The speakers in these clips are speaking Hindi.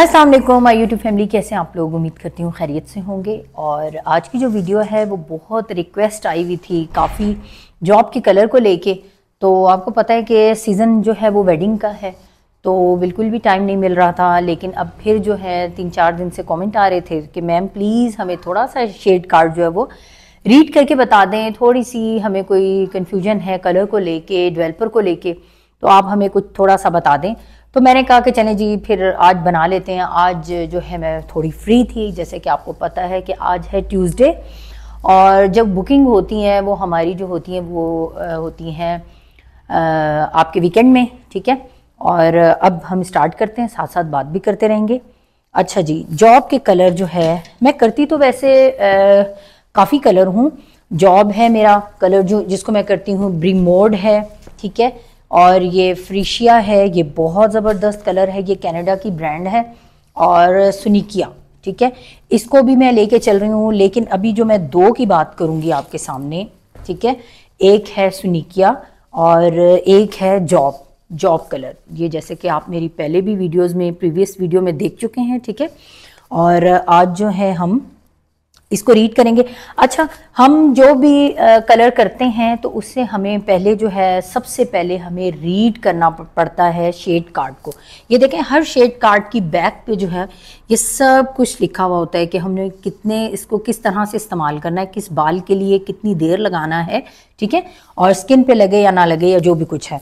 अस्सलाम वालेकुम माई यूट्यूब फैमिली कैसे आप लोग उम्मीद करती हूँ खैरियत से होंगे और आज की जो वीडियो है वो बहुत रिक्वेस्ट आई हुई थी काफ़ी जॉब के कलर को लेके तो आपको पता है कि सीज़न जो है वो वेडिंग का है तो बिल्कुल भी टाइम नहीं मिल रहा था लेकिन अब फिर जो है तीन चार दिन से कमेंट आ रहे थे कि मैम प्लीज़ हमें थोड़ा सा शेड कार्ड जो है वो रीड करके बता दें थोड़ी सी हमें कोई कन्फ्यूजन है कलर को लेके डेवलपर को लेके तो आप हमें कुछ थोड़ा सा बता दें तो मैंने कहा कि चले जी फिर आज बना लेते हैं आज जो है मैं थोड़ी फ्री थी जैसे कि आपको पता है कि आज है ट्यूसडे और जब बुकिंग होती हैं वो हमारी जो होती हैं वो होती हैं आपके वीकेंड में ठीक है और अब हम स्टार्ट करते हैं साथ साथ बात भी करते रहेंगे अच्छा जी जॉब के कलर जो है मैं करती तो वैसे काफ़ी कलर हूँ जॉब है मेरा कलर जो जिसको मैं करती हूँ ब्रीमोड है ठीक है और ये फ्रीशिया है ये बहुत ज़बरदस्त कलर है ये कनाडा की ब्रांड है और सुनिकिया ठीक है इसको भी मैं लेके चल रही हूँ लेकिन अभी जो मैं दो की बात करूँगी आपके सामने ठीक है एक है सुनिकिया और एक है जॉब जॉब कलर ये जैसे कि आप मेरी पहले भी वीडियोस में प्रीवियस वीडियो में देख चुके हैं ठीक है और आज जो है हम इसको रीड करेंगे अच्छा हम जो भी कलर करते हैं तो उससे हमें पहले जो है सबसे पहले हमें रीड करना पड़ता है शेड कार्ड को ये देखें हर शेड कार्ड की बैक पे जो है ये सब कुछ लिखा हुआ होता है कि हमने कितने इसको किस तरह से इस्तेमाल करना है किस बाल के लिए कितनी देर लगाना है ठीक है और स्किन पे लगे या ना लगे या जो भी कुछ है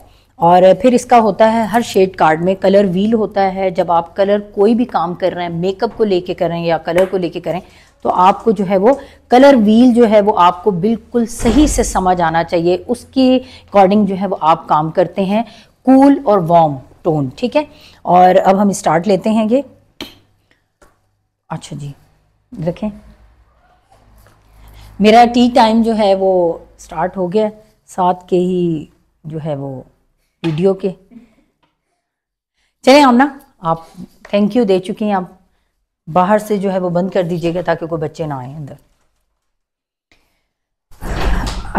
और फिर इसका होता है हर शेड कार्ड में कलर व्हील होता है जब आप कलर कोई भी काम कर रहे हैं मेकअप को लेके करें या कलर को लेके करें तो आपको जो है वो कलर व्हील जो है वो आपको बिल्कुल सही से समझ आना चाहिए उसके अकॉर्डिंग जो है वो आप काम करते हैं कूल और वार्म टोन ठीक है और अब हम स्टार्ट लेते हैं ये अच्छा जी रखें मेरा टी टाइम जो है वो स्टार्ट हो गया साथ के ही जो है वो वीडियो के चले हम ना आप थैंक यू दे चुके हैं आप बाहर से जो है वो बंद कर दीजिएगा ताकि कोई बच्चे ना आए अंदर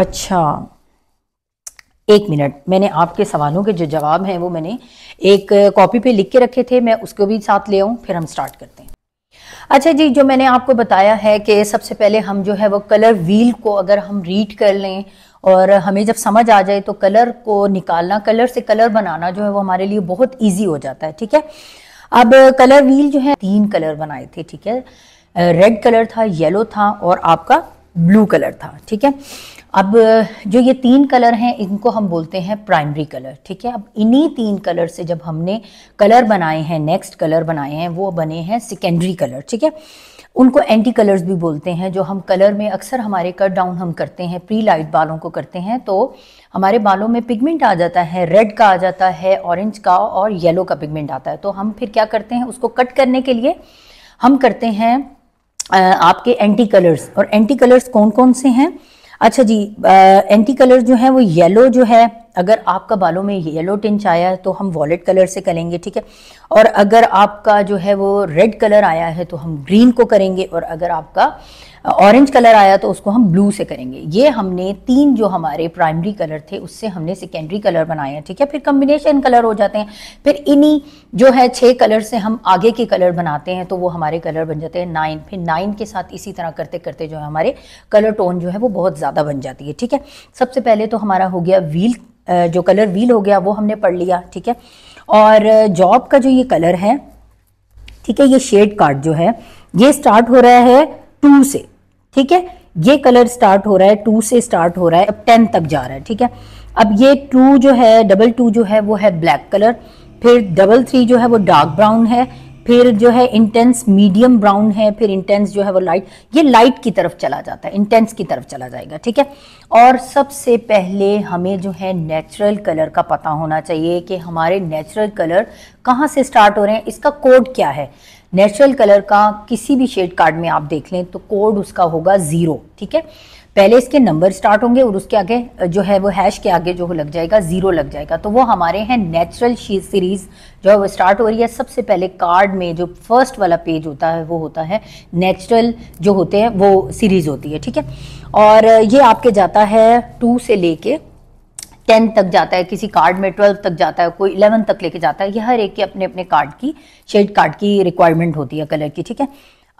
अच्छा एक मिनट मैंने आपके सवालों के जो जवाब हैं वो मैंने एक कॉपी पे लिख के रखे थे मैं उसको भी साथ ले आऊँ फिर हम स्टार्ट करते हैं अच्छा जी जो मैंने आपको बताया है कि सबसे पहले हम जो है वो कलर व्हील को अगर हम रीड कर लें और हमें जब समझ आ जाए तो कलर को निकालना कलर से कलर बनाना जो है वो हमारे लिए बहुत ईजी हो जाता है ठीक है अब कलर व्हील जो है तीन कलर बनाए थे ठीक है रेड कलर था येलो था और आपका ब्लू कलर था ठीक है अब जो ये तीन कलर हैं इनको हम बोलते हैं प्राइमरी कलर ठीक है अब इन्हीं तीन कलर से जब हमने कलर बनाए हैं नेक्स्ट कलर बनाए हैं वो बने हैं सेकेंडरी कलर ठीक है उनको एंटी कलर्स भी बोलते हैं जो हम कलर में अक्सर हमारे कट डाउन हम करते हैं प्री लाइट बालों को करते हैं तो हमारे बालों में पिगमेंट आ जाता है रेड का आ जाता है ऑरेंज का और येलो का पिगमेंट आता है तो हम फिर क्या करते हैं उसको कट करने के लिए हम करते हैं आपके एंटी कलर्स और एंटी कलर्स कौन कौन से हैं अच्छा जी एंटी कलर जो है वो येलो जो है अगर आपका बालों में येलो टिंच आया है तो हम वॉलेट कलर से करेंगे ठीक है और अगर आपका जो है वो रेड कलर आया है तो हम ग्रीन को करेंगे और अगर आपका ऑरेंज कलर आया तो उसको हम ब्लू से करेंगे ये हमने तीन जो हमारे प्राइमरी कलर थे उससे हमने सेकेंडरी कलर बनाए हैं ठीक है फिर कम्बिनेशन कलर हो जाते हैं फिर इन्हीं जो है छः कलर से हम आगे के कलर बनाते हैं तो वो हमारे कलर बन जाते हैं नाइन फिर नाइन के साथ इसी तरह करते करते जो है हमारे कलर टोन जो है वो बहुत ज़्यादा बन जाती है ठीक है सबसे पहले तो हमारा हो गया व्हील जो कलर व्हील हो गया वो हमने पढ़ लिया ठीक है और जॉब का जो ये कलर है ठीक है ये शेड कार्ड जो है ये स्टार्ट हो रहा है टू से ठीक है ये कलर स्टार्ट हो रहा है टू से स्टार्ट हो रहा है अब टेन तक जा रहा है ठीक है अब ये टू जो है डबल टू जो है वो है ब्लैक कलर फिर डबल थ्री जो है वो डार्क ब्राउन है फिर जो है इंटेंस मीडियम ब्राउन है फिर इंटेंस जो है वो लाइट ये लाइट की तरफ चला जाता है इंटेंस की तरफ चला जाएगा ठीक है और सबसे पहले हमें जो है नेचुरल कलर का पता होना चाहिए कि हमारे नेचुरल कलर कहाँ से स्टार्ट हो रहे हैं इसका कोड क्या है नेचुरल कलर का किसी भी शेड कार्ड में आप देख लें तो कोड उसका होगा ज़ीरो ठीक है पहले इसके नंबर स्टार्ट होंगे और उसके आगे जो है वो हैश के आगे जो लग जाएगा ज़ीरो लग जाएगा तो वो हमारे हैं नेचुरल सीरीज़ जो है वो स्टार्ट हो रही है सबसे पहले कार्ड में जो फर्स्ट वाला पेज होता है वो होता है नेचुरल जो होते हैं वो सीरीज़ होती है ठीक है और ये आपके जाता है टू से लेके टेन तक जाता है किसी कार्ड में ट्वेल्व तक जाता है कोई इलेवन तक लेके जाता है ये हर एक के अपने अपने कार्ड की शेड कार्ड की रिक्वायरमेंट होती है कलर की ठीक है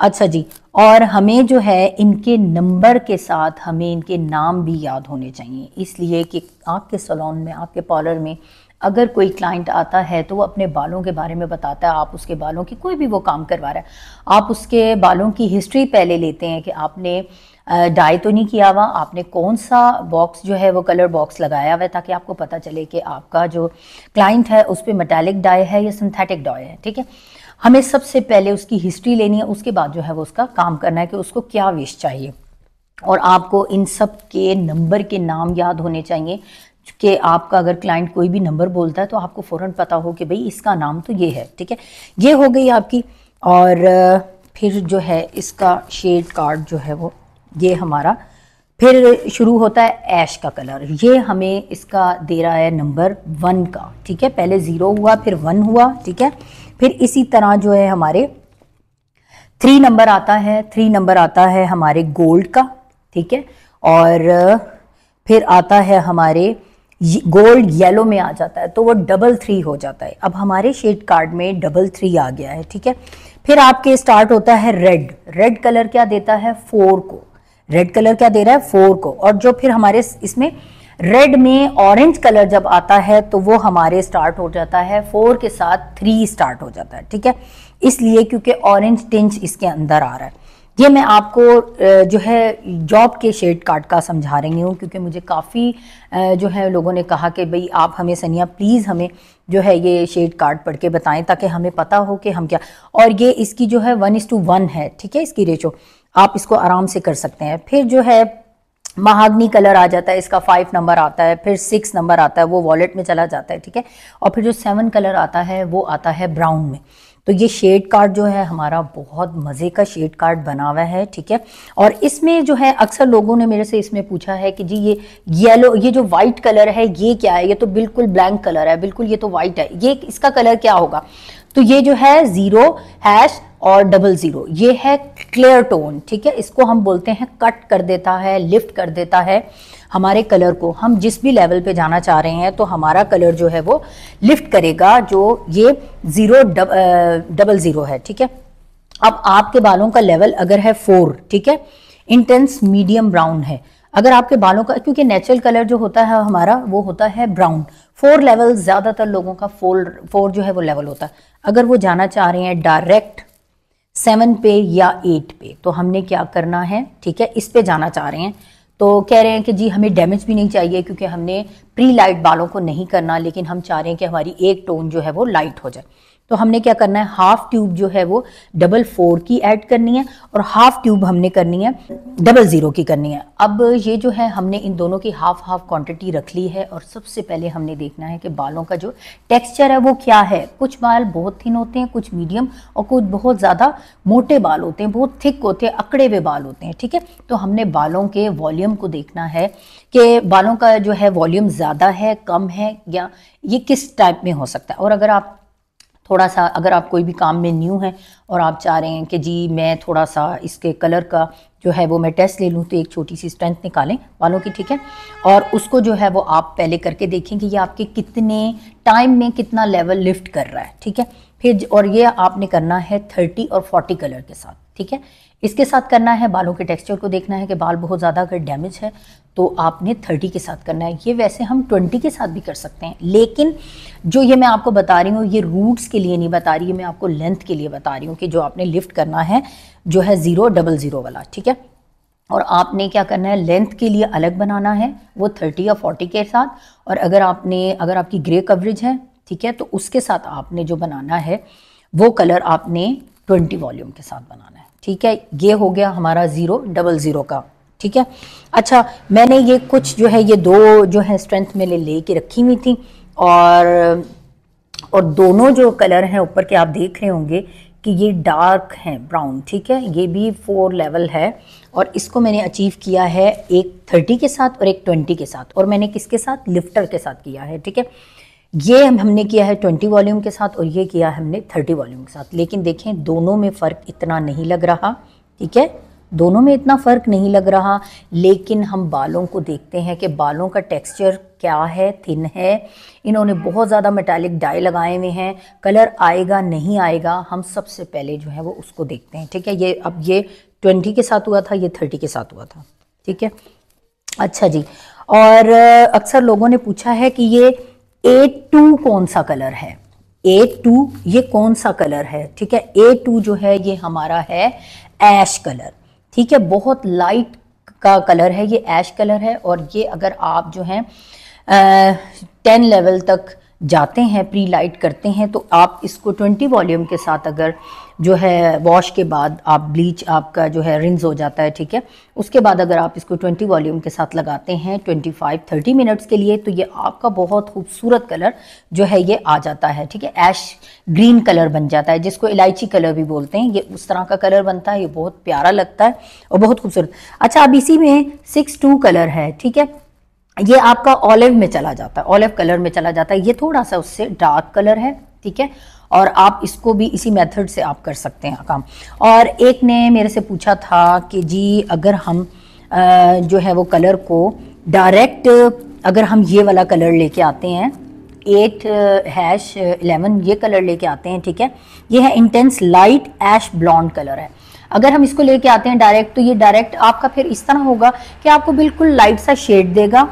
अच्छा जी और हमें जो है इनके नंबर के साथ हमें इनके नाम भी याद होने चाहिए इसलिए कि आपके सलोन में आपके पार्लर में अगर कोई क्लाइंट आता है तो वो अपने बालों के बारे में बताता है आप उसके बालों की कोई भी वो काम करवा रहा है आप उसके बालों की हिस्ट्री पहले लेते हैं कि आपने डाई तो नहीं किया हुआ आपने कौन सा बॉक्स जो है वो कलर बॉक्स लगाया हुआ है ताकि आपको पता चले कि आपका जो क्लाइंट है उस पर मेटेलिक डाई है या सिंथेटिक डाई है ठीक है हमें सबसे पहले उसकी हिस्ट्री लेनी है उसके बाद जो है वो उसका काम करना है कि उसको क्या विश चाहिए और आपको इन सब के नंबर के नाम याद होने चाहिए कि आपका अगर क्लाइंट कोई भी नंबर बोलता है तो आपको फ़ौर पता हो कि भाई इसका नाम तो ये है ठीक है ये हो गई आपकी और फिर जो है इसका शेड कार्ड जो है वो ये हमारा फिर शुरू होता है ऐश का कलर ये हमें इसका दे रहा है नंबर वन का ठीक है पहले ज़ीरो हुआ फिर वन हुआ ठीक है फिर इसी तरह जो है हमारे थ्री नंबर आता है थ्री नंबर आता है हमारे गोल्ड का ठीक है और फिर आता है हमारे गोल्ड येलो में आ जाता है तो वो डबल थ्री हो जाता है अब हमारे शेड कार्ड में डबल थ्री आ गया है ठीक है फिर आपके स्टार्ट होता है रेड रेड कलर क्या देता है फोर को रेड कलर क्या दे रहा है फोर को और जो फिर हमारे इसमें रेड में ऑरेंज कलर जब आता है तो वो हमारे स्टार्ट हो जाता है फोर के साथ थ्री स्टार्ट हो जाता है ठीक है इसलिए क्योंकि ऑरेंज टिंच इसके अंदर आ रहा है ये मैं आपको जो है जॉब के शेड कार्ड का समझा रही हूँ क्योंकि मुझे काफ़ी जो है लोगों ने कहा कि भाई आप हमें सनिया प्लीज़ हमें जो है ये शेड कार्ड पढ़ के बताएं ताकि हमें पता हो कि हम क्या और ये इसकी जो है वन इस टू वन है ठीक है इसकी रेचो आप इसको आराम से कर सकते हैं फिर जो है महाग्नि कलर आ जाता है इसका फाइव नंबर आता है फिर सिक्स नंबर आता है वो वॉलेट में चला जाता है ठीक है और फिर जो सेवन कलर आता है वो आता है ब्राउन में तो ये शेड कार्ड जो है हमारा बहुत मज़े का शेड कार्ड बना हुआ है ठीक है और इसमें जो है अक्सर लोगों ने मेरे से इसमें पूछा है कि जी ये येलो ये जो वाइट कलर है ये क्या है ये तो बिल्कुल ब्लैंक कलर है बिल्कुल ये तो वाइट है ये इसका कलर क्या होगा तो ये जो है ज़ीरो हैश और डबल ज़ीरो ये है क्लियर टोन ठीक है इसको हम बोलते हैं कट कर देता है लिफ्ट कर देता है हमारे कलर को हम जिस भी लेवल पे जाना चाह रहे हैं तो हमारा कलर जो है वो लिफ्ट करेगा जो ये ज़ीरो डब, डबल ज़ीरो है ठीक है अब आपके बालों का लेवल अगर है फोर ठीक है इंटेंस मीडियम ब्राउन है अगर आपके बालों का क्योंकि नेचुरल कलर जो होता है हमारा वो होता है ब्राउन फोर लेवल ज़्यादातर लोगों का फोर फोर जो है वो लेवल होता है अगर वो जाना चाह रहे हैं डायरेक्ट सेवन पे या एट पे तो हमने क्या करना है ठीक है इस पे जाना चाह रहे हैं तो कह रहे हैं कि जी हमें डैमेज भी नहीं चाहिए क्योंकि हमने प्री लाइट बालों को नहीं करना लेकिन हम चाह रहे हैं कि हमारी एक टोन जो है वो लाइट हो जाए तो हमने क्या करना है हाफ ट्यूब जो है वो डबल फोर की ऐड करनी है और हाफ ट्यूब हमने करनी है डबल ज़ीरो की करनी है अब ये जो है हमने इन दोनों की हाफ हाफ क्वांटिटी रख ली है और सबसे पहले हमने देखना है कि बालों का जो टेक्स्चर है वो क्या है कुछ बाल बहुत थिन होते हैं कुछ मीडियम और कुछ बहुत ज़्यादा मोटे बाल होते हैं बहुत थिक होते हैं अकड़े हुए बाल होते हैं ठीक है तो हमने बालों के वॉल्यूम को देखना है कि बालों का जो है वॉल्यूम ज़्यादा है कम है या ये किस टाइप में हो सकता है और अगर आप थोड़ा सा अगर आप कोई भी काम में न्यू हैं और आप चाह रहे हैं कि जी मैं थोड़ा सा इसके कलर का जो है वो मैं टेस्ट ले लूँ तो एक छोटी सी स्ट्रेंथ निकालें बालों की ठीक है और उसको जो है वो आप पहले करके देखें कि ये आपके कितने टाइम में कितना लेवल लिफ्ट कर रहा है ठीक है फिर और ये आपने करना है थर्टी और फोर्टी कलर के साथ ठीक है इसके साथ करना है बालों के टेक्सचर को देखना है कि बाल बहुत ज़्यादा अगर डैमेज है तो आपने थर्टी के साथ करना है ये वैसे हम ट्वेंटी के साथ भी कर सकते हैं लेकिन जो ये मैं आपको बता रही हूँ ये रूट्स के लिए नहीं बता रही मैं आपको लेंथ के लिए बता रही हूँ कि जो आपने लिफ्ट करना है जो है ज़ीरो डबल ज़ीरो वाला ठीक है और आपने क्या करना है लेंथ के लिए अलग बनाना है वो थर्टी या फोर्टी के साथ और अगर आपने अगर आपकी ग्रे कवरेज है ठीक है तो उसके साथ आपने जो बनाना है वो कलर आपने ट्वेंटी वॉल्यूम के साथ बनाना है ठीक है ये हो गया हमारा ज़ीरो डबल ज़ीरो का ठीक है अच्छा मैंने ये कुछ जो है ये दो जो है स्ट्रेंथ मैंने ले के रखी हुई थी और और दोनों जो कलर हैं ऊपर के आप देख रहे होंगे कि ये डार्क हैं ब्राउन ठीक है ये भी फोर लेवल है और इसको मैंने अचीव किया है एक थर्टी के साथ और एक ट्वेंटी के साथ और मैंने किसके साथ लिफ्टर के साथ किया है ठीक है ये हम हमने किया है ट्वेंटी वॉल्यूम के साथ और ये किया है हमने थर्टी वॉल्यूम के साथ लेकिन देखें दोनों में फ़र्क इतना नहीं लग रहा ठीक है दोनों में इतना फ़र्क नहीं लग रहा लेकिन हम बालों को देखते हैं कि बालों का टेक्सचर क्या है थिन है इन्होंने बहुत ज़्यादा मेटालिक डाई लगाए हुए हैं कलर आएगा नहीं आएगा हम सबसे पहले जो है वो उसको देखते हैं ठीक है ये अब ये ट्वेंटी के साथ हुआ था ये थर्टी के साथ हुआ था ठीक है अच्छा जी और अक्सर लोगों ने पूछा है कि ये ए टू कौन सा कलर है ए टू ये कौन सा कलर है ठीक है ए टू जो है ये हमारा है ऐश कलर ठीक है बहुत लाइट का कलर है ये ऐश कलर है और ये अगर आप जो हैं टेन लेवल तक जाते हैं प्री लाइट करते हैं तो आप इसको ट्वेंटी वॉल्यूम के साथ अगर जो है वॉश के बाद आप ब्लीच आपका जो है रिंस हो जाता है ठीक है उसके बाद अगर आप इसको 20 वॉल्यूम के साथ लगाते हैं 25 30 मिनट्स के लिए तो ये आपका बहुत खूबसूरत कलर जो है ये आ जाता है ठीक है एश ग्रीन कलर बन जाता है जिसको इलायची कलर भी बोलते हैं ये उस तरह का कलर बनता है ये बहुत प्यारा लगता है और बहुत खूबसूरत अच्छा अब इसी में सिक्स टू कलर है ठीक है ये आपका ऑलिव में चला जाता है ऑलिव कलर में चला जाता है ये थोड़ा सा उससे डार्क कलर है ठीक है और आप इसको भी इसी मेथड से आप कर सकते हैं काम और एक ने मेरे से पूछा था कि जी अगर हम जो है वो कलर को डायरेक्ट अगर हम ये वाला कलर लेके आते हैं एट हैश एलेवन ये कलर लेके आते हैं ठीक है ये है intense light ash blonde colour है अगर हम इसको लेके आते हैं डायरेक्ट तो ये डायरेक्ट आपका फिर इस तरह होगा कि आपको बिल्कुल लाइट सा शेड देगा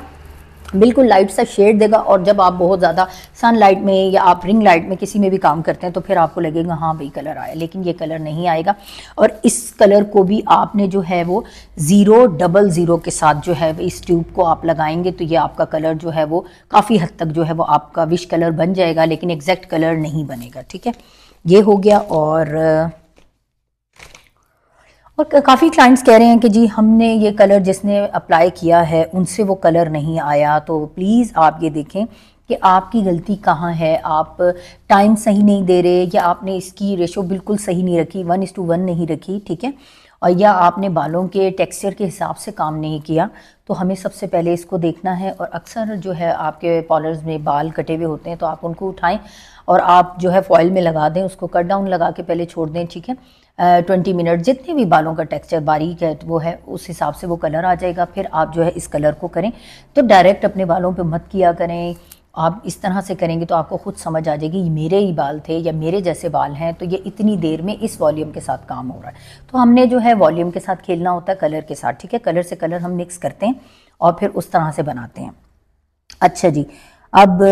बिल्कुल लाइट सा शेड देगा और जब आप बहुत ज़्यादा सनलाइट में या आप रिंग लाइट में किसी में भी काम करते हैं तो फिर आपको लगेगा हाँ भाई कलर आया लेकिन ये कलर नहीं आएगा और इस कलर को भी आपने जो है वो ज़ीरो डबल ज़ीरो के साथ जो है इस ट्यूब को आप लगाएंगे तो ये आपका कलर जो है वो काफ़ी हद तक जो है वो आपका विश कलर बन जाएगा लेकिन एग्जैक्ट कलर नहीं बनेगा ठीक है ये हो गया और और काफ़ी क्लाइंट्स कह रहे हैं कि जी हमने ये कलर जिसने अप्लाई किया है उनसे वो कलर नहीं आया तो प्लीज़ आप ये देखें कि आपकी गलती कहाँ है आप टाइम सही नहीं दे रहे या आपने इसकी रेशो बिल्कुल सही नहीं रखी वन इस टू वन नहीं रखी ठीक है और या आपने बालों के टेक्सचर के हिसाब से काम नहीं किया तो हमें सबसे पहले इसको देखना है और अक्सर जो है आपके पॉलर्स में बाल कटे हुए होते हैं तो आप उनको उठाएं और आप जो है फॉइल में लगा दें उसको कट डाउन लगा के पहले छोड़ दें ठीक है ट्वेंटी मिनट जितने भी बालों का टेक्सचर बारीक है वो है उस हिसाब से वो कलर आ जाएगा फिर आप जो है इस कलर को करें तो डायरेक्ट अपने बालों पर मत किया करें आप इस तरह से करेंगे तो आपको खुद समझ आ जाएगी ये मेरे ही बाल थे या मेरे जैसे बाल हैं तो ये इतनी देर में इस वॉल्यूम के साथ काम हो रहा है तो हमने जो है वॉल्यूम के साथ खेलना होता है कलर के साथ ठीक है कलर से कलर हम मिक्स करते हैं और फिर उस तरह से बनाते हैं अच्छा जी अब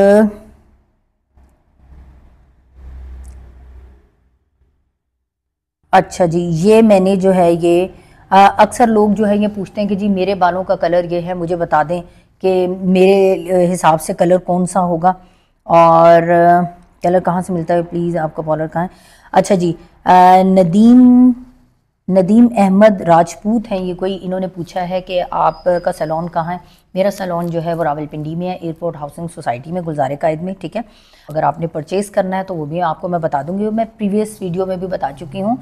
अच्छा जी ये मैंने जो है ये अक्सर लोग जो है ये पूछते हैं कि जी मेरे बालों का कलर ये है मुझे बता दें कि मेरे हिसाब से कलर कौन सा होगा और कलर कहाँ से मिलता है प्लीज़ आपका पॉलर कहाँ है अच्छा जी आ, नदीम नदीम अहमद राजपूत हैं ये कोई इन्होंने पूछा है कि आपका सलोन कहाँ है मेरा सलोन जो है वो रावलपिंडी में है एयरपोर्ट हाउसिंग सोसाइटी में गुलजार कायद में ठीक है अगर आपने परचेज़ करना है तो वो भी आपको मैं बता दूंगी मैं प्रीवियस वीडियो में भी बता चुकी हूँ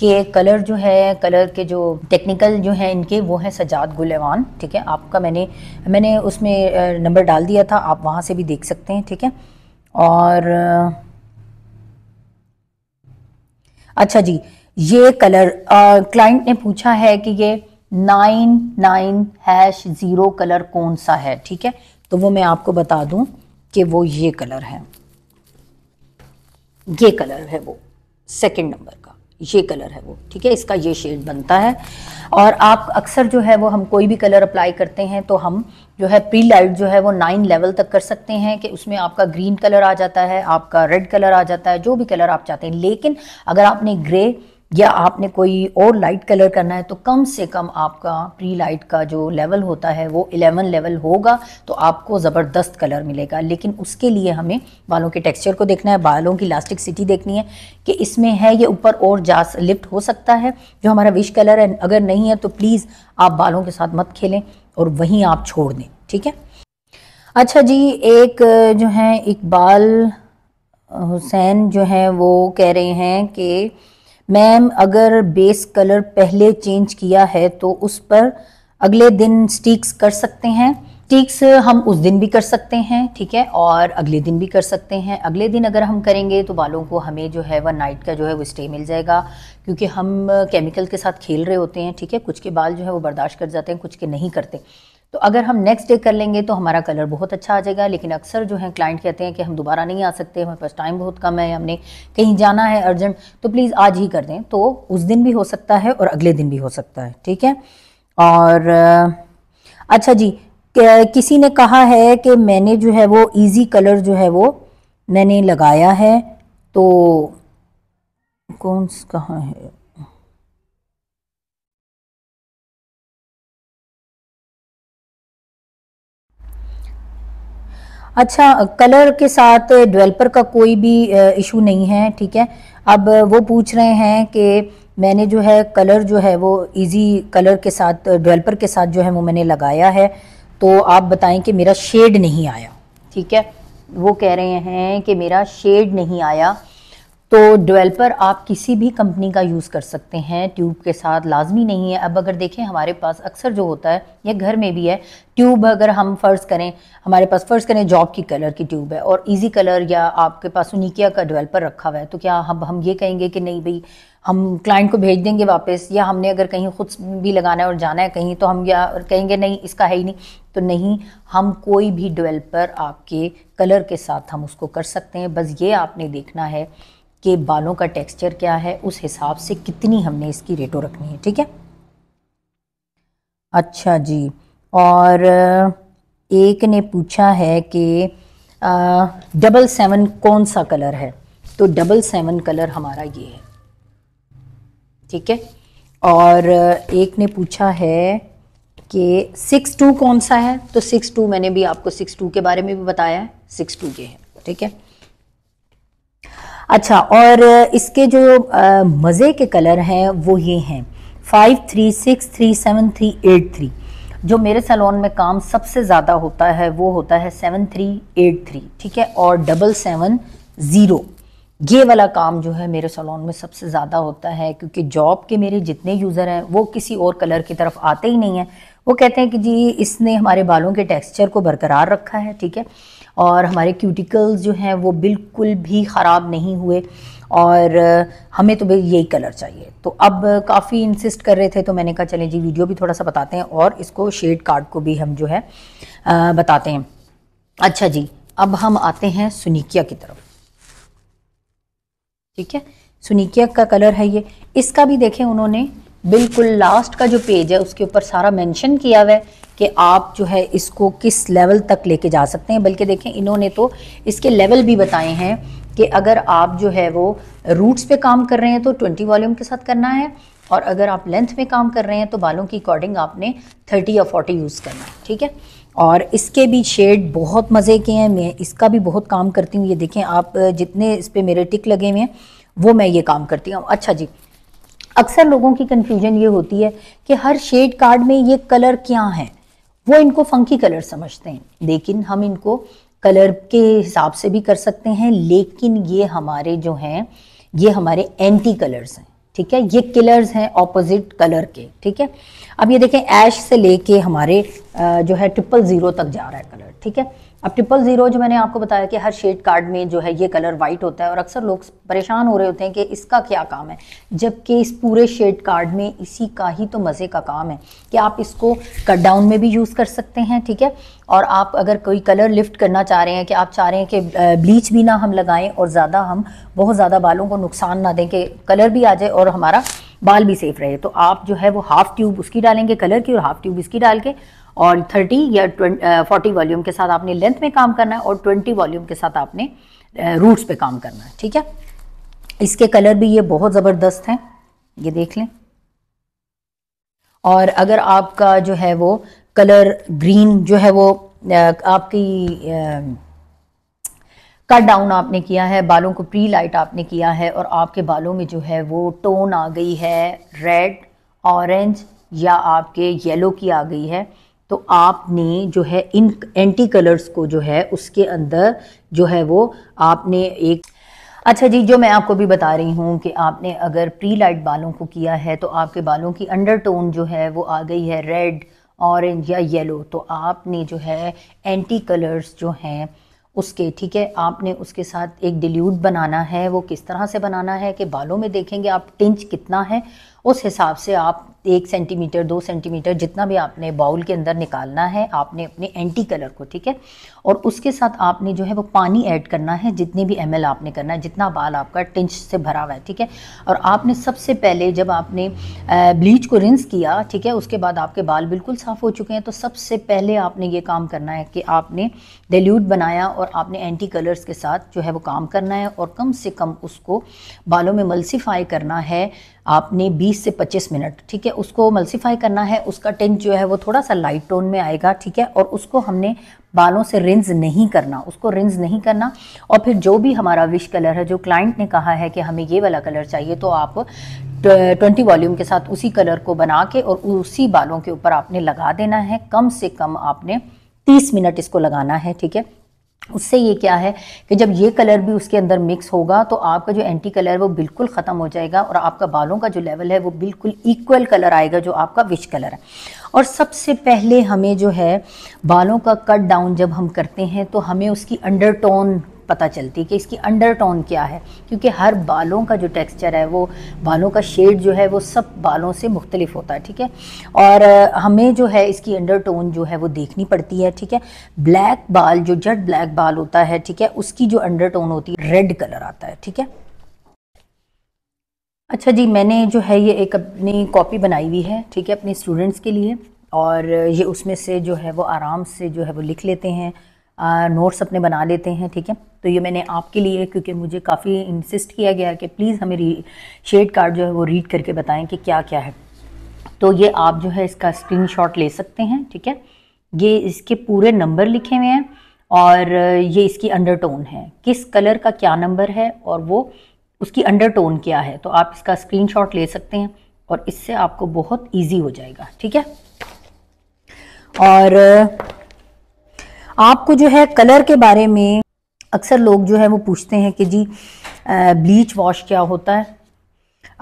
कि कलर जो है कलर के जो टेक्निकल जो हैं इनके वो हैं सजाद गुलेवान ठीक है आपका मैंने मैंने उसमें नंबर डाल दिया था आप वहाँ से भी देख सकते हैं ठीक है और अच्छा जी ये कलर क्लाइंट ने पूछा है कि ये nine nine hash zero colour कौन सा है ठीक है तो वो मैं आपको बता दूं कि वो ये कलर है ये कलर है वो सेकंड नंबर का ये कलर है वो ठीक है इसका ये शेड बनता है और आप अक्सर जो है वो हम कोई भी कलर अप्लाई करते हैं तो हम जो है प्री लाइट जो है वो नाइन लेवल तक कर सकते हैं कि उसमें आपका ग्रीन कलर आ जाता है आपका रेड कलर आ जाता है जो भी कलर आप चाहते हैं लेकिन अगर आपने ग्रे या आपने कोई और लाइट कलर करना है तो कम से कम आपका प्री लाइट का जो लेवल होता है वो 11 लेवल होगा तो आपको ज़बरदस्त कलर मिलेगा लेकिन उसके लिए हमें बालों के टेक्सचर को देखना है बालों की सिटी देखनी है कि इसमें है ये ऊपर और जा लिफ्ट हो सकता है जो हमारा विश कलर है अगर नहीं है तो प्लीज़ आप बालों के साथ मत खेलें और वहीं आप छोड़ दें ठीक है अच्छा जी एक जो है इकबाल हुसैन जो है वो कह रहे हैं कि मैम अगर बेस कलर पहले चेंज किया है तो उस पर अगले दिन स्टिक्स कर सकते हैं टिक्स हम उस दिन भी कर सकते हैं ठीक है और अगले दिन भी कर सकते हैं अगले दिन अगर हम करेंगे तो बालों को हमें जो है वह नाइट का जो है वो स्टे मिल जाएगा क्योंकि हम केमिकल uh, के साथ खेल रहे होते हैं ठीक है कुछ के बाल जो है वो बर्दाश्त कर जाते हैं कुछ के नहीं करते तो अगर हम नेक्स्ट डे कर लेंगे तो हमारा कलर बहुत अच्छा आ जाएगा लेकिन अक्सर जो है क्लाइंट कहते हैं कि हम दोबारा नहीं आ सकते हमारे पास टाइम बहुत कम है हमने कहीं जाना है अर्जेंट तो प्लीज़ आज ही कर दें तो उस दिन भी हो सकता है और अगले दिन भी हो सकता है ठीक है और uh, अच्छा जी किसी ने कहा है कि मैंने जो है वो इजी कलर जो है वो मैंने लगाया है तो कौन कहाँ है अच्छा कलर के साथ डेवलपर का कोई भी इशू नहीं है ठीक है अब वो पूछ रहे हैं कि मैंने जो है कलर जो है वो इजी कलर के साथ डेवलपर के साथ जो है वो मैंने लगाया है तो आप बताएं कि मेरा शेड नहीं आया ठीक है वो कह रहे हैं कि मेरा शेड नहीं आया तो डेवलपर आप किसी भी कंपनी का यूज़ कर सकते हैं ट्यूब के साथ लाजमी नहीं है अब अगर देखें हमारे पास अक्सर जो होता है या घर में भी है ट्यूब अगर हम फ़र्ज़ करें हमारे पास फ़र्ज़ करें जॉब की कलर की ट्यूब है और इजी कलर या आपके पास उनिकिया का डेवलपर रखा हुआ है तो क्या हम हम ये कहेंगे कि नहीं भाई हम क्लाइंट को भेज देंगे वापस या हमने अगर कहीं खुद भी लगाना है और जाना है कहीं तो हम या कहेंगे नहीं इसका है ही नहीं तो नहीं हम कोई भी डेवलपर आपके कलर के साथ हम उसको कर सकते हैं बस ये आपने देखना है कि बालों का टेक्सचर क्या है उस हिसाब से कितनी हमने इसकी रेटो रखनी है ठीक है अच्छा जी और एक ने पूछा है कि डबल सेवन कौन सा कलर है तो डबल सेवन कलर हमारा ये है ठीक है और एक ने पूछा है कि सिक्स टू कौन सा है तो सिक्स टू मैंने भी आपको सिक्स टू के बारे में भी बताया है सिक्स टू के है ठीक है अच्छा और इसके जो आ, मज़े के कलर हैं वो ये हैं five three six three seven three eight three जो मेरे सैलून में काम सबसे ज़्यादा होता है वो होता है सेवन थ्री एट थ्री ठीक है और डबल सेवन ज़ीरो ये वाला काम जो है मेरे सैलून में सबसे ज़्यादा होता है क्योंकि जॉब के मेरे जितने यूज़र हैं वो किसी और कलर की तरफ आते ही नहीं हैं वो कहते हैं कि जी इसने हमारे बालों के टेक्सचर को बरकरार रखा है ठीक है और हमारे क्यूटिकल्स जो हैं वो बिल्कुल भी ख़राब नहीं हुए और हमें तो भाई यही कलर चाहिए तो अब काफ़ी इंसिस्ट कर रहे थे तो मैंने कहा चलें जी वीडियो भी थोड़ा सा बताते हैं और इसको शेड कार्ड को भी हम जो है बताते हैं अच्छा जी अब हम आते हैं सुनिकिया की तरफ ठीक है सुनिकिया का कलर है ये इसका भी देखें उन्होंने बिल्कुल लास्ट का जो पेज है उसके ऊपर सारा मेंशन किया हुआ है कि आप जो है इसको किस लेवल तक लेके जा सकते हैं बल्कि देखें इन्होंने तो इसके लेवल भी बताए हैं कि अगर आप जो है वो रूट्स पे काम कर रहे हैं तो 20 वॉल्यूम के साथ करना है और अगर आप लेंथ में काम कर रहे हैं तो बालों की अकॉर्डिंग आपने 30 या 40 यूज़ करना है ठीक है और इसके भी शेड बहुत मज़े के हैं मैं इसका भी बहुत काम करती हूँ ये देखें आप जितने इस पर मेरे टिक लगे हुए हैं वो मैं ये काम करती हूँ अच्छा जी अक्सर लोगों की कन्फ्यूजन ये होती है कि हर शेड कार्ड में ये कलर क्या है वो इनको फंकी कलर समझते हैं लेकिन हम इनको कलर के हिसाब से भी कर सकते हैं लेकिन ये हमारे जो हैं ये हमारे एंटी कलर्स हैं ठीक है ये किलर्स हैं ऑपोजिट कलर के ठीक है अब ये देखें ऐश से लेके हमारे जो है ट्रिपल ज़ीरो तक जा रहा है कलर ठीक है अब ट्रिपल ज़ीरो जो मैंने आपको बताया कि हर शेड कार्ड में जो है ये कलर वाइट होता है और अक्सर लोग परेशान हो रहे होते हैं कि इसका क्या काम है जबकि इस पूरे शेड कार्ड में इसी का ही तो मज़े का काम है कि आप इसको कट डाउन में भी यूज़ कर सकते हैं ठीक है और आप अगर कोई कलर लिफ्ट करना चाह रहे हैं कि आप चाह रहे हैं कि ब्लीच भी ना हम लगाएं और ज़्यादा हम बहुत ज़्यादा बालों को नुकसान ना दें कि कलर भी आ जाए और हमारा बाल भी सेफ रहे तो आप जो है वो हाफ़ ट्यूब उसकी डालेंगे कलर की और हाफ़ ट्यूब इसकी डाल के और 30 या 20, 40 वॉल्यूम के साथ आपने लेंथ में काम करना है और 20 वॉल्यूम के साथ आपने रूट्स पे काम करना है ठीक है इसके कलर भी ये बहुत ज़बरदस्त हैं ये देख लें और अगर आपका जो है वो कलर ग्रीन जो है वो आपकी कट डाउन आपने किया है बालों को प्री लाइट आपने किया है और आपके बालों में जो है वो टोन आ गई है रेड ऑरेंज या आपके येलो की आ गई है तो आपने जो है इन एंटी कलर्स को जो है उसके अंदर जो है वो आपने एक अच्छा जी जो मैं आपको भी बता रही हूँ कि आपने अगर प्री लाइट बालों को किया है तो आपके बालों की अंडर टोन जो है वो आ गई है रेड ऑरेंज या येलो तो आपने जो है एंटी कलर्स जो हैं उसके ठीक है आपने उसके साथ एक डिल्यूट बनाना है वो किस तरह से बनाना है कि बालों में देखेंगे आप टिंच कितना है उस हिसाब से आप एक सेंटीमीटर दो सेंटीमीटर जितना भी आपने बाउल के अंदर निकालना है आपने अपने एंटी कलर को ठीक है और उसके साथ आपने जो है वो पानी ऐड करना है जितने भी एम आपने करना है जितना बाल आपका टिंच से भरा हुआ है ठीक है और आपने सबसे पहले जब आपने ब्लीच को रिंस किया ठीक है उसके बाद आपके बाल बिल्कुल साफ़ हो चुके हैं तो सबसे पहले आपने ये काम करना है कि आपने डेल्यूट बनाया और आपने एंटी कलर्स के साथ जो है वो काम करना है और कम से कम उसको बालों में मल्सीफाई करना है आपने 20 से 25 मिनट ठीक है उसको मल्सीफाई करना है उसका टेंट जो है वो थोड़ा सा लाइट टोन में आएगा ठीक है और उसको हमने बालों से रिंज नहीं करना उसको रिंज नहीं करना और फिर जो भी हमारा विश कलर है जो क्लाइंट ने कहा है कि हमें ये वाला कलर चाहिए तो आप ट्वेंटी वॉल्यूम के साथ उसी कलर को बना के और उसी बालों के ऊपर आपने लगा देना है कम से कम आपने तीस मिनट इसको लगाना है ठीक है उससे ये क्या है कि जब ये कलर भी उसके अंदर मिक्स होगा तो आपका जो एंटी कलर है वो बिल्कुल ख़त्म हो जाएगा और आपका बालों का जो लेवल है वो बिल्कुल इक्वल कलर आएगा जो आपका विश कलर है और सबसे पहले हमें जो है बालों का कट डाउन जब हम करते हैं तो हमें उसकी अंडरटोन पता चलती है कि इसकी अंडरटोन क्या है क्योंकि हर बालों का जो टेक्सचर है वो बालों का शेड जो है वो सब बालों से मुख्तलिफ होता है ठीक है और हमें जो है इसकी अंडरटोन जो है वो देखनी पड़ती है ठीक है ब्लैक बाल जो जट ब्लैक बाल होता है ठीक है उसकी जो अंडरटोन होती है रेड कलर आता है ठीक है अच्छा जी मैंने जो है ये एक अपनी कॉपी बनाई हुई है ठीक है अपने स्टूडेंट्स के लिए और ये उसमें से जो है वो आराम से जो है वो लिख लेते हैं नोट्स अपने बना लेते हैं ठीक है तो ये मैंने आपके लिए क्योंकि मुझे काफ़ी इंसिस्ट किया गया है कि प्लीज़ हमें शेड कार्ड जो है वो रीड करके बताएं कि क्या क्या है तो ये आप जो है इसका स्क्रीनशॉट ले सकते हैं ठीक है ये इसके पूरे नंबर लिखे हुए हैं और ये इसकी अंडरटोन है किस कलर का क्या नंबर है और वो उसकी अंडरटोन क्या है तो आप इसका स्क्रीन ले सकते हैं और इससे आपको बहुत इजी हो जाएगा ठीक है और आपको जो है कलर के बारे में अक्सर लोग जो है वो पूछते हैं कि जी ब्लीच वॉश क्या होता है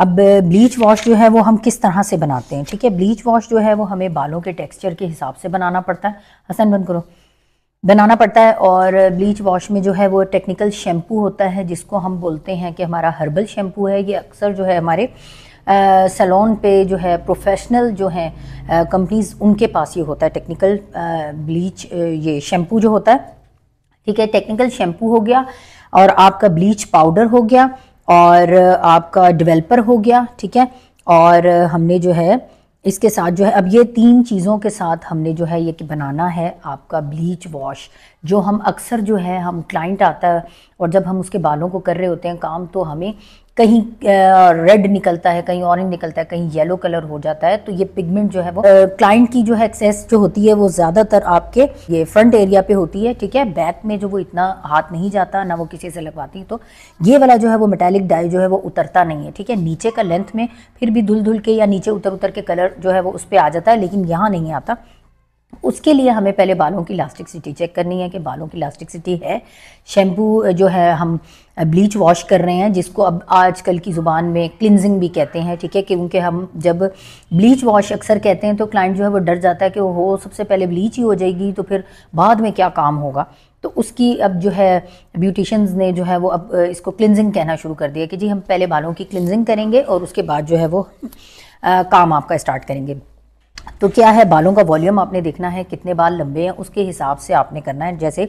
अब ब्लीच वॉश जो है वो हम किस तरह से बनाते हैं ठीक है ब्लीच वॉश जो है वो हमें बालों के टेक्सचर के हिसाब से बनाना पड़ता है हसन बंद करो बनाना पड़ता है और ब्लीच वॉश में जो है वो टेक्निकल शैम्पू होता है जिसको हम बोलते हैं कि हमारा हर्बल शैम्पू है ये अक्सर जो है हमारे सैलोन पे जो है प्रोफेशनल जो हैं कंपनीज़ उनके पास ये होता है टेक्निकल ब्लीच ये शैम्पू जो होता है ठीक है टेक्निकल शैम्पू हो गया और आपका ब्लीच पाउडर हो गया और आपका डेवलपर हो गया ठीक है और हमने जो है इसके साथ जो है अब ये तीन चीज़ों के साथ हमने जो है ये कि बनाना है आपका ब्लीच वॉश जो हम अक्सर जो है हम क्लाइंट आता है और जब हम उसके बालों को कर रहे होते हैं काम तो हमें कहीं रेड निकलता है कहीं ऑरेंज निकलता है कहीं येलो कलर हो जाता है तो ये पिगमेंट जो है वो क्लाइंट की जो है एक्सेस जो होती है वो ज़्यादातर आपके ये फ्रंट एरिया पे होती है ठीक है बैक में जो वो इतना हाथ नहीं जाता ना वो किसी से लगवाती तो ये वाला जो है वो मेटेलिक डाई जो है वो उतरता नहीं है ठीक है नीचे का लेंथ में फिर भी धुल धुल के या नीचे उतर उतर के कलर जो है वो उस पर आ जाता है लेकिन यहाँ नहीं आता उसके लिए हमें पहले बालों की इलास्टिकसिटी चेक करनी है कि बालों की इलास्टिकसिटी है शैम्पू जो है हम ब्लीच वॉश कर रहे हैं जिसको अब आजकल की ज़ुबान में क्लिनजिंग भी कहते हैं ठीक है क्योंकि हम जब ब्लीच वॉश अक्सर कहते हैं तो क्लाइंट जो है वो डर जाता है कि हो सबसे पहले ब्लीच ही हो जाएगी तो फिर बाद में क्या काम होगा तो उसकी अब जो है ब्यूटिशंस ने जो है वो अब इसको क्लिनजिंग कहना शुरू कर दिया कि जी हम पहले बालों की क्लिनजिंग करेंगे और उसके बाद जो है वो आ, काम आपका स्टार्ट करेंगे तो क्या है बालों का वॉल्यूम आपने देखना है कितने बाल लंबे हैं उसके हिसाब से आपने करना है जैसे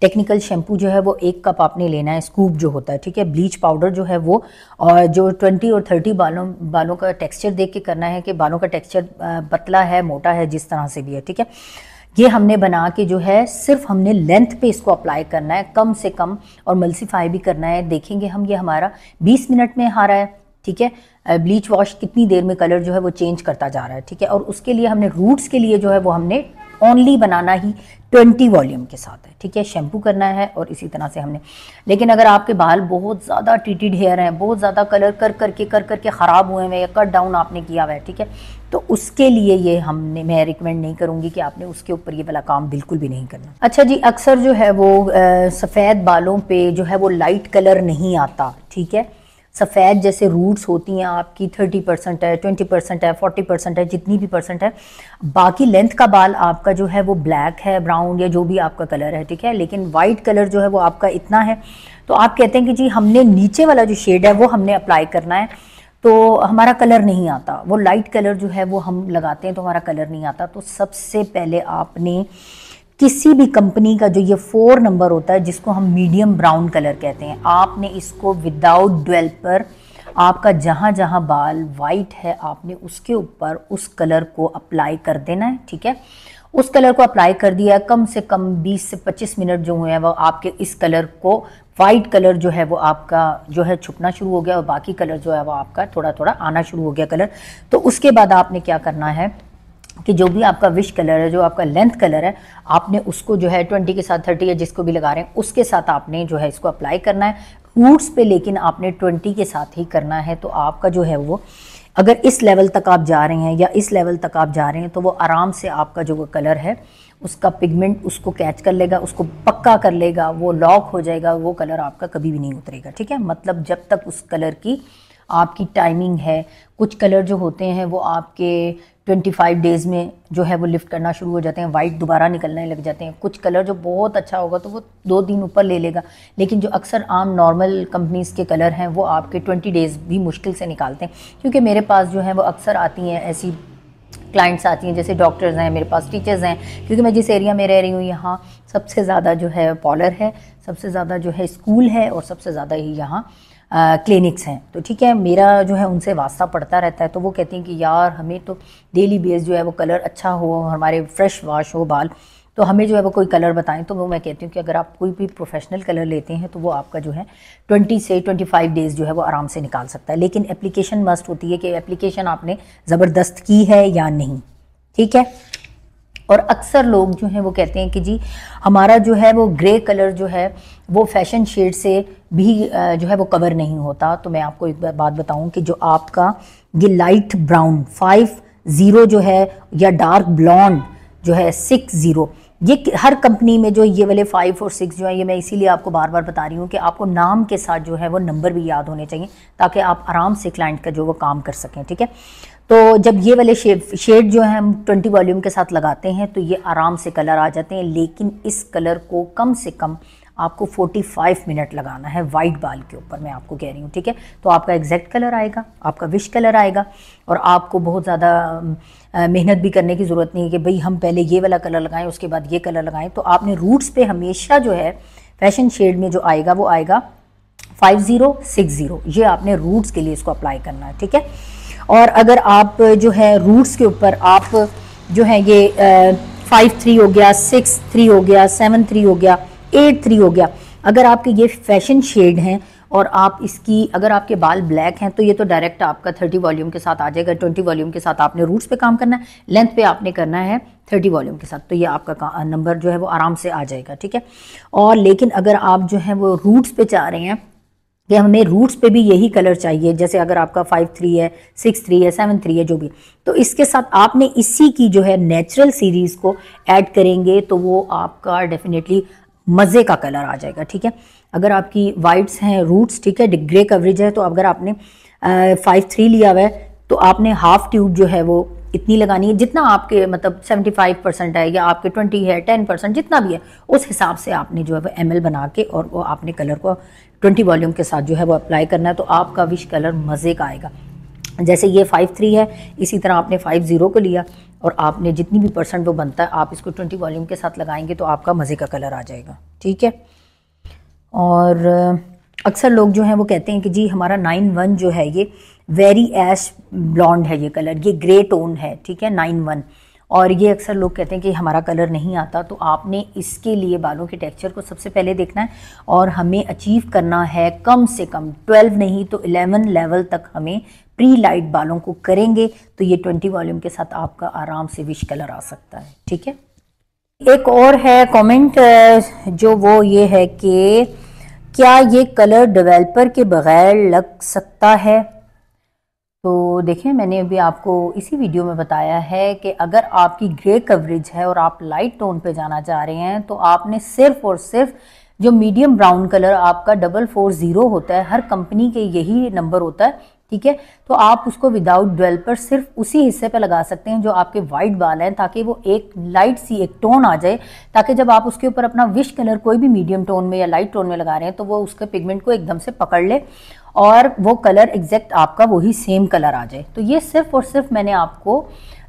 टेक्निकल शैम्पू जो है वो एक कप आपने लेना है स्कूप जो होता है ठीक है ब्लीच पाउडर जो है वो और जो ट्वेंटी और थर्टी बालों बालों का टेक्सचर देख के करना है कि बालों का टेक्सचर पतला है मोटा है जिस तरह से भी है ठीक है ये हमने बना के जो है सिर्फ हमने लेंथ पे इसको अप्लाई करना है कम से कम और मल्सीफाई भी करना है देखेंगे हम ये हमारा 20 मिनट में आ रहा है ठीक है ब्लीच वॉश कितनी देर में कलर जो है वो चेंज करता जा रहा है ठीक है और उसके लिए हमने रूट्स के लिए जो है वो हमने ओनली बनाना ही 20 वॉल्यूम के साथ है ठीक है शैम्पू करना है और इसी तरह से हमने लेकिन अगर आपके बाल बहुत ज़्यादा ट्रीटेड हेयर हैं बहुत ज़्यादा कलर कर करके कर करके कर ख़राब हुए हैं या कट डाउन आपने किया हुआ है ठीक है तो उसके लिए ये हमने मैं रिकमेंड नहीं करूँगी कि आपने उसके ऊपर ये वाला काम बिल्कुल भी नहीं करना अच्छा जी अक्सर जो है वो सफ़ेद बालों पर जो है वो लाइट कलर नहीं आता ठीक है सफ़ेद जैसे रूट्स होती हैं आपकी थर्टी परसेंट है ट्वेंटी परसेंट है फोर्टी परसेंट है जितनी भी परसेंट है बाकी लेंथ का बाल आपका जो है वो ब्लैक है ब्राउन या जो भी आपका कलर है ठीक है लेकिन वाइट कलर जो है वो आपका इतना है तो आप कहते हैं कि जी हमने नीचे वाला जो शेड है वो हमने अप्लाई करना है तो हमारा कलर नहीं आता वो लाइट कलर जो है वो हम लगाते हैं तो हमारा कलर नहीं आता तो सबसे पहले आपने किसी भी कंपनी का जो ये फोर नंबर होता है जिसको हम मीडियम ब्राउन कलर कहते हैं आपने इसको विदाउट ड्वेल आपका जहाँ जहाँ बाल वाइट है आपने उसके ऊपर उस कलर को अप्लाई कर देना है ठीक है उस कलर को अप्लाई कर दिया कम से कम 20 से 25 मिनट जो हुए हैं वो आपके इस कलर को वाइट कलर जो है वो आपका जो है छुपना शुरू हो गया और बाकी कलर जो है वो आपका थोड़ा थोड़ा आना शुरू हो गया कलर तो उसके बाद आपने क्या करना है कि जो भी आपका विश कलर है जो आपका लेंथ कलर है आपने उसको जो है ट्वेंटी के साथ थर्टी या जिसको भी लगा रहे हैं उसके साथ आपने जो है इसको अप्लाई करना है रूट्स पे लेकिन आपने ट्वेंटी के साथ ही करना है तो आपका जो है वो अगर इस लेवल तक आप जा रहे हैं या इस लेवल तक आप जा रहे हैं तो वो आराम से आपका जो कलर है उसका पिगमेंट उसको कैच कर लेगा उसको पक्का कर लेगा वो लॉक हो जाएगा वो कलर आपका कभी भी नहीं उतरेगा ठीक है मतलब जब तक उस कलर की आपकी टाइमिंग है कुछ कलर जो होते हैं वो आपके ट्वेंटी फाइव डेज़ में जो है वो लिफ्ट करना शुरू हो जाते हैं वाइट दोबारा निकलने लग जाते हैं कुछ कलर जो बहुत अच्छा होगा तो वो दो दिन ऊपर ले लेगा लेकिन जो अक्सर आम नॉर्मल कंपनीज़ के कलर हैं वो आपके ट्वेंटी डेज़ भी मुश्किल से निकालते हैं क्योंकि मेरे पास जो है वो अक्सर आती हैं ऐसी क्लाइंट्स आती हैं जैसे डॉक्टर्स हैं मेरे पास टीचर्स हैं क्योंकि मैं जिस एरिया में रह रही हूँ यहाँ सबसे ज़्यादा जो है पॉलर है सबसे ज़्यादा जो है स्कूल है और सबसे ज़्यादा ही यहाँ क्लिनिक्स हैं तो ठीक है मेरा जो है उनसे वास्ता पड़ता रहता है तो वो कहती हैं कि यार हमें तो डेली बेस जो है वो कलर अच्छा हो हमारे फ्रेश वाश हो बाल तो हमें जो है वो कोई कलर बताएं तो वो मैं कहती हूँ कि अगर आप कोई भी प्रोफेशनल कलर लेते हैं तो वो आपका जो है 20 से 25 डेज़ जो है वो आराम से निकाल सकता है लेकिन एप्लीकेशन मस्ट होती है कि एप्लीकेशन आपने ज़बरदस्त की है या नहीं ठीक है और अक्सर लोग जो हैं वो कहते हैं कि जी हमारा जो है वो ग्रे कलर जो है वो फैशन शेड से भी जो है वो कवर नहीं होता तो मैं आपको एक बात बताऊं कि जो आपका ये लाइट ब्राउन फाइव ज़ीरो जो है या डार्क ब्लॉन्ड जो है सिक्स ज़ीरो ये हर कंपनी में जो ये वाले फाइव और सिक्स जो है ये मैं इसीलिए आपको बार बार बता रही हूँ कि आपको नाम के साथ जो है वो नंबर भी याद होने चाहिए ताकि आप आराम से क्लाइंट का जो वो काम कर सकें ठीक है तो जब ये वाले शेड जो है हम ट्वेंटी वॉल्यूम के साथ लगाते हैं तो ये आराम से कलर आ जाते हैं लेकिन इस कलर को कम से कम आपको 45 मिनट लगाना है वाइट बाल के ऊपर मैं आपको कह रही हूँ ठीक है तो आपका एग्जैक्ट कलर आएगा आपका विश कलर आएगा और आपको बहुत ज़्यादा मेहनत भी करने की ज़रूरत नहीं है कि भाई हम पहले ये वाला कलर लगाएं उसके बाद ये कलर लगाएं तो आपने रूट्स पे हमेशा जो है फैशन शेड में जो आएगा वो आएगा फाइव ज़ीरो सिक्स ज़ीरो ये आपने रूट्स के लिए इसको अप्लाई करना है ठीक है और अगर आप जो है रूट्स के ऊपर आप जो है ये फाइव थ्री हो गया सिक्स थ्री हो गया सेवन थ्री हो गया एट थ्री हो गया अगर आपके ये फैशन शेड हैं और आप इसकी अगर आपके बाल ब्लैक हैं तो ये तो डायरेक्ट आपका थर्टी वॉल्यूम के साथ आ जाएगा ट्वेंटी वॉल्यूम के साथ आपने रूट्स पे काम करना है लेंथ पे आपने करना है थर्टी वॉल्यूम के साथ तो ये आपका नंबर जो है वो आराम से आ जाएगा ठीक है और लेकिन अगर आप जो है वो रूट्स पे चाह रहे हैं कि हमें रूट्स पे भी यही कलर चाहिए जैसे अगर आपका फाइव थ्री है सिक्स थ्री है सेवन थ्री है जो भी तो इसके साथ आपने इसी की जो है नेचुरल सीरीज़ को ऐड करेंगे तो वो आपका डेफिनेटली मज़े का कलर आ जाएगा ठीक है अगर आपकी वाइट्स हैं रूट्स ठीक है ग्रे कवरेज है तो अगर आपने फाइव थ्री लिया हुआ है तो आपने हाफ ट्यूब जो है वो इतनी लगानी है जितना आपके मतलब सेवेंटी फाइव परसेंट है या आपके ट्वेंटी है टेन परसेंट जितना भी है उस हिसाब से आपने जो है वो एम बना के और वो आपने कलर को ट्वेंटी वॉल्यूम के साथ जो है वो अप्लाई करना है तो आपका विश कलर मज़े का आएगा जैसे ये फाइव थ्री है इसी तरह आपने फाइव ज़ीरो को लिया और आपने जितनी भी परसेंट वो बनता है आप इसको ट्वेंटी वॉल्यूम के साथ लगाएंगे तो आपका मज़े का कलर आ जाएगा ठीक है और अक्सर लोग जो हैं वो कहते हैं कि जी हमारा नाइन वन जो है ये वेरी एश ब्लॉन्ड है ये कलर ये ग्रे टोन है ठीक है नाइन वन और ये अक्सर लोग कहते हैं कि हमारा कलर नहीं आता तो आपने इसके लिए बालों के टेक्सचर को सबसे पहले देखना है और हमें अचीव करना है कम से कम 12 नहीं तो 11 लेवल तक हमें प्री लाइट बालों को करेंगे तो ये 20 वॉल्यूम के साथ आपका आराम से विश कलर आ सकता है ठीक है एक और है कमेंट जो वो ये है कि क्या ये कलर डेवलपर के बगैर लग सकता है तो देखें मैंने अभी आपको इसी वीडियो में बताया है कि अगर आपकी ग्रे कवरेज है और आप लाइट टोन पे जाना चाह रहे हैं तो आपने सिर्फ और सिर्फ जो मीडियम ब्राउन कलर आपका डबल फोर ज़ीरो होता है हर कंपनी के यही नंबर होता है ठीक है तो आप उसको विदाउट डेवलपर सिर्फ उसी हिस्से पे लगा सकते हैं जो आपके वाइट बाल हैं ताकि वो एक लाइट सी एक टोन आ जाए ताकि जब आप उसके ऊपर अपना विश कलर कोई भी मीडियम टोन में या लाइट टोन में लगा रहे हैं तो वो उसके पिगमेंट को एकदम से पकड़ ले और वो कलर एग्जैक्ट आपका वही सेम कलर आ जाए तो ये सिर्फ और सिर्फ मैंने आपको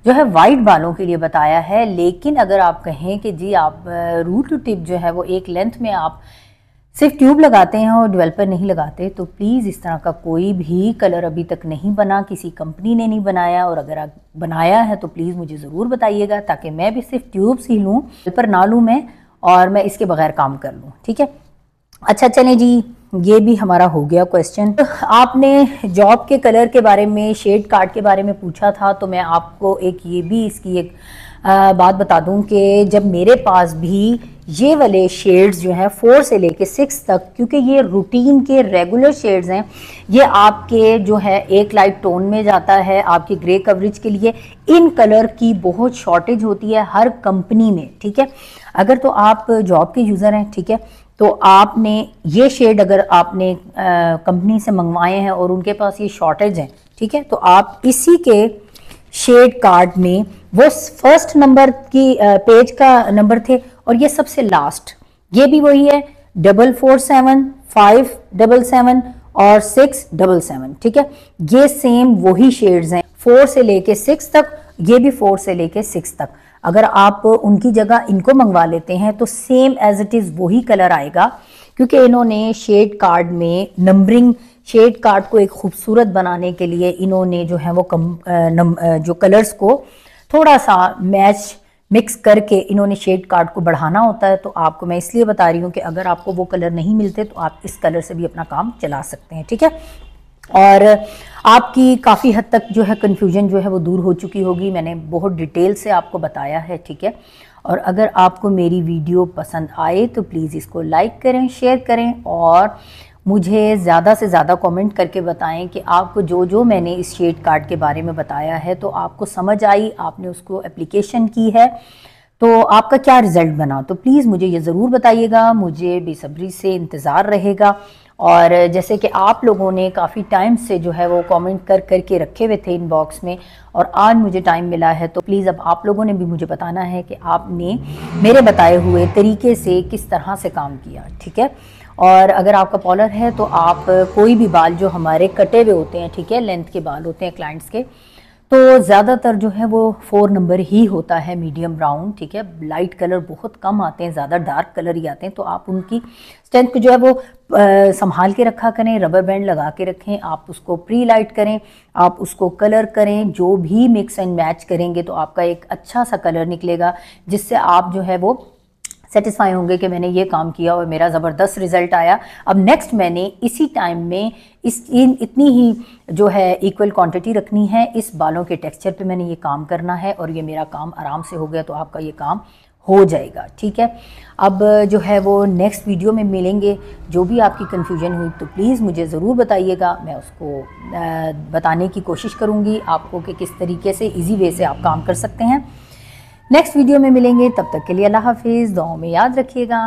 जो है वाइट बालों के लिए बताया है लेकिन अगर आप कहें कि जी आप रूट टू टिप जो है वो एक लेंथ में आप सिर्फ ट्यूब लगाते हैं और डेवलपर नहीं लगाते तो प्लीज़ इस तरह का कोई भी कलर अभी तक नहीं बना किसी कंपनी ने नहीं बनाया और अगर आप बनाया है तो प्लीज़ मुझे ज़रूर बताइएगा ताकि मैं भी सिर्फ ट्यूब्स ही लूँ डेवलपर ना लूँ मैं और मैं इसके बगैर काम कर लूँ ठीक है अच्छा चलें जी ये भी हमारा हो गया क्वेश्चन आपने जॉब के कलर के बारे में शेड कार्ड के बारे में पूछा था तो मैं आपको एक ये भी इसकी एक बात बता दूं कि जब मेरे पास भी ये वाले शेड्स जो हैं फोर से लेके सिक्स तक क्योंकि ये रूटीन के रेगुलर शेड्स हैं ये आपके जो है एक लाइट टोन में जाता है आपकी ग्रे कवरेज के लिए इन कलर की बहुत शॉर्टेज होती है हर कंपनी में ठीक है अगर तो आप जॉब के यूज़र हैं ठीक है तो आपने ये शेड अगर आपने कंपनी से मंगवाए हैं और उनके पास ये शॉर्टेज है ठीक है तो आप इसी के शेड कार्ड में वो फर्स्ट नंबर की पेज का नंबर थे और ये सबसे लास्ट ये भी वही है double four seven five double seven और सिक्स डबल सेवन ठीक है ये सेम वही शेड्स हैं फोर से लेके सिक्स तक ये भी फोर से लेके सिक्स तक अगर आप उनकी जगह इनको मंगवा लेते हैं तो सेम एज इट इज़ वही कलर आएगा क्योंकि इन्होंने शेड कार्ड में नंबरिंग शेड कार्ड को एक खूबसूरत बनाने के लिए इन्होंने जो है वो कम नम, जो कलर्स को थोड़ा सा मैच मिक्स करके इन्होंने शेड कार्ड को बढ़ाना होता है तो आपको मैं इसलिए बता रही हूँ कि अगर आपको वो कलर नहीं मिलते तो आप इस कलर से भी अपना काम चला सकते हैं ठीक है और आपकी काफ़ी हद तक जो है कन्फ्यूजन जो है वो दूर हो चुकी होगी मैंने बहुत डिटेल से आपको बताया है ठीक है और अगर आपको मेरी वीडियो पसंद आए तो प्लीज़ इसको लाइक करें शेयर करें और मुझे ज़्यादा से ज़्यादा कमेंट करके बताएं कि आपको जो जो मैंने इस शेड कार्ड के बारे में बताया है तो आपको समझ आई आपने उसको एप्लीकेशन की है तो आपका क्या रिज़ल्ट बना तो प्लीज़ मुझे ये ज़रूर बताइएगा मुझे बेसब्री से इंतज़ार रहेगा और जैसे कि आप लोगों ने काफ़ी टाइम से जो है वो कमेंट कर कर के रखे हुए थे इनबॉक्स में और आज मुझे टाइम मिला है तो प्लीज़ अब आप लोगों ने भी मुझे बताना है कि आपने मेरे बताए हुए तरीके से किस तरह से काम किया ठीक है और अगर आपका पॉलर है तो आप कोई भी बाल जो हमारे कटे हुए होते हैं ठीक है लेंथ के बाल होते हैं क्लाइंट्स के तो ज़्यादातर जो है वो फोर नंबर ही होता है मीडियम ब्राउन ठीक है लाइट कलर बहुत कम आते हैं ज़्यादा डार्क कलर ही आते हैं तो आप उनकी स्ट्रेंथ को जो है वो आ, संभाल के रखा करें रबर बैंड लगा के रखें आप उसको प्री लाइट करें आप उसको कलर करें जो भी मिक्स एंड मैच करेंगे तो आपका एक अच्छा सा कलर निकलेगा जिससे आप जो है वो सेटिस्फाई होंगे कि मैंने ये काम किया और मेरा ज़बरदस्त रिज़ल्ट आया अब नेक्स्ट मैंने इसी टाइम में इस इन इतनी ही जो है इक्वल क्वांटिटी रखनी है इस बालों के टेक्सचर पे मैंने ये काम करना है और ये मेरा काम आराम से हो गया तो आपका ये काम हो जाएगा ठीक है अब जो है वो नेक्स्ट वीडियो में मिलेंगे जो भी आपकी कन्फ्यूजन हुई तो प्लीज़ मुझे ज़रूर बताइएगा मैं उसको बताने की कोशिश करूँगी आपको कि किस तरीके से इजी वे से आप काम कर सकते हैं नेक्स्ट वीडियो में मिलेंगे तब तक के लिए अल्लाह हाफिज़ दुआओं में याद रखिएगा